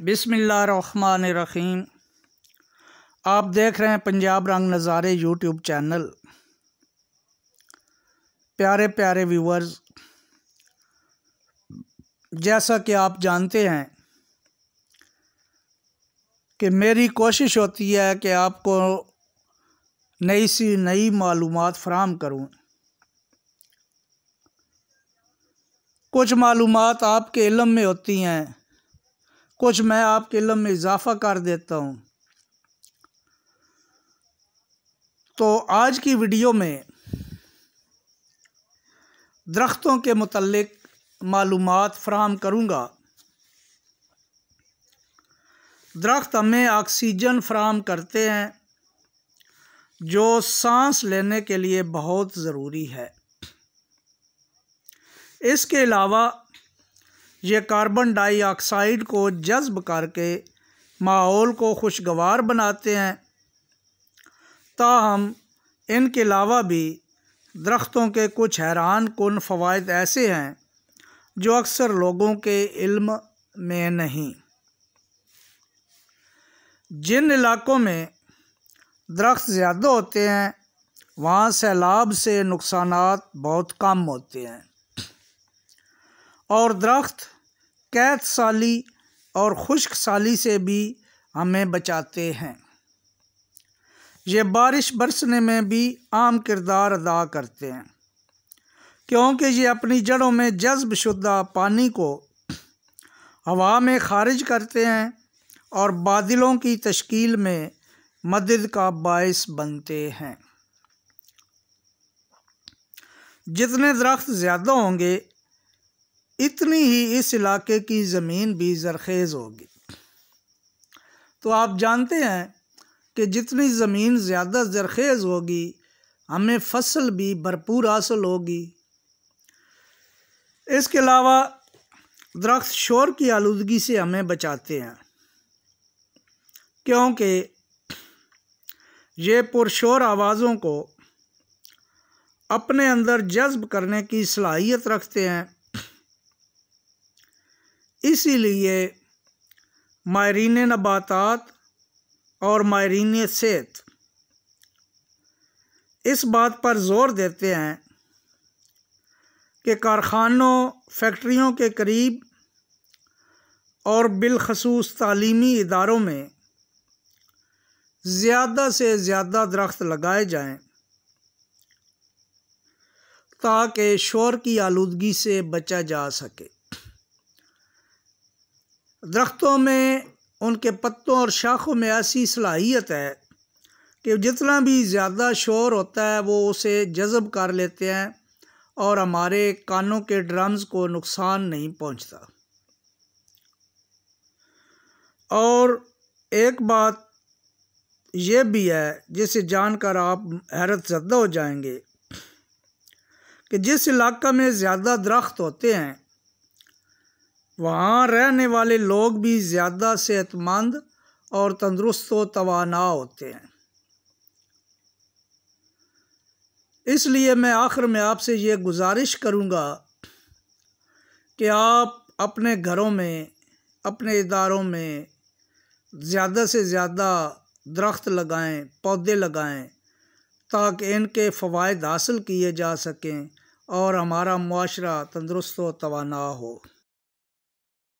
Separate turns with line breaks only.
बिसमीम आप देख रहे हैं पंजाब रंग नज़ारे यूट्यूब चैनल प्यारे प्यारे व्यूवर्स जैसा कि आप जानते हैं कि मेरी कोशिश होती है कि आपको नई सी नई मालूम फ़राम करूँ कुछ मालूम आपके इलम में होती हैं कुछ मैं आपके इलम में इजाफा कर देता हूँ तो आज की वीडियो में दरख्तों के मतलब मालूम फ्राहम करूँगा दरख्त हमें ऑक्सीजन फ्राहम करते हैं जो सांस लेने के लिए बहुत ज़रूरी है इसके अलावा ये कार्बन डाइऑक्साइड को जज्ब करके माहौल को खुशगवार बनाते हैं ताहम इनके अलावा भी दरख्तों के कुछ हैरान कन फ़वाद ऐसे हैं जो अक्सर लोगों के इल्म में नहीं जिन इलाकों में दरख्त ज़्यादा होते हैं वहाँ सैलाब से नुकसान बहुत कम होते हैं और दरख्त कैद साली और खुश्क साली से भी हमें बचाते हैं ये बारिश बरसने में भी आम किरदार अदा करते हैं क्योंकि ये अपनी जड़ों में जज्ब शुदा पानी को हवा में खारिज करते हैं और बादलों की तश्कील में मदद का बायस बनते हैं जितने दरख्त ज़्यादा होंगे इतनी ही इस इलाके की ज़मीन भी जरखेज़ होगी तो आप जानते हैं कि जितनी ज़मीन ज़्यादा जरखेज़ होगी हमें फसल भी भरपूर हासिल होगी इसके अलावा दरख्त शोर की आलूदगी से हमें बचाते हैं क्योंकि ये पुरशोर आवाज़ों को अपने अंदर जज्ब करने की सलाहियत रखते हैं इसीलिए मायरीन नबातात और मायरीन सेहत इस बात पर ज़ोर देते हैं कि कारखानों फैक्ट्रियों के करीब और बिलखसूस तलीमी इदारों में ज़्यादा से ज़्यादा दरख्त लगाए जाएं ताकि शोर की आलूदगी से बचा जा सके दरख्तों में उनके पत्तों और शाखों में ऐसी सलाहियत है कि जितना भी ज़्यादा शोर होता है वो उसे जज़ब कर लेते हैं और हमारे कानों के ड्रम्स को नुकसान नहीं पहुंचता और एक बात यह भी है जिसे जानकर आप हैरत ज़दा हो जाएंगे कि जिस इलाका में ज़्यादा दरख्त होते हैं वहाँ रहने वाले लोग भी ज़्यादा सेहतमंद और तंदरुस्त व तोाना होते हैं इसलिए मैं आखिर में आपसे ये गुजारिश करूँगा कि आप अपने घरों में अपने इदारों में ज़्यादा से ज़्यादा दरख्त लगाएं पौधे लगाएं ताकि इनके फ़वाद हासिल किए जा सकें और हमारा माशरा तंदरुस्त व तोाना हो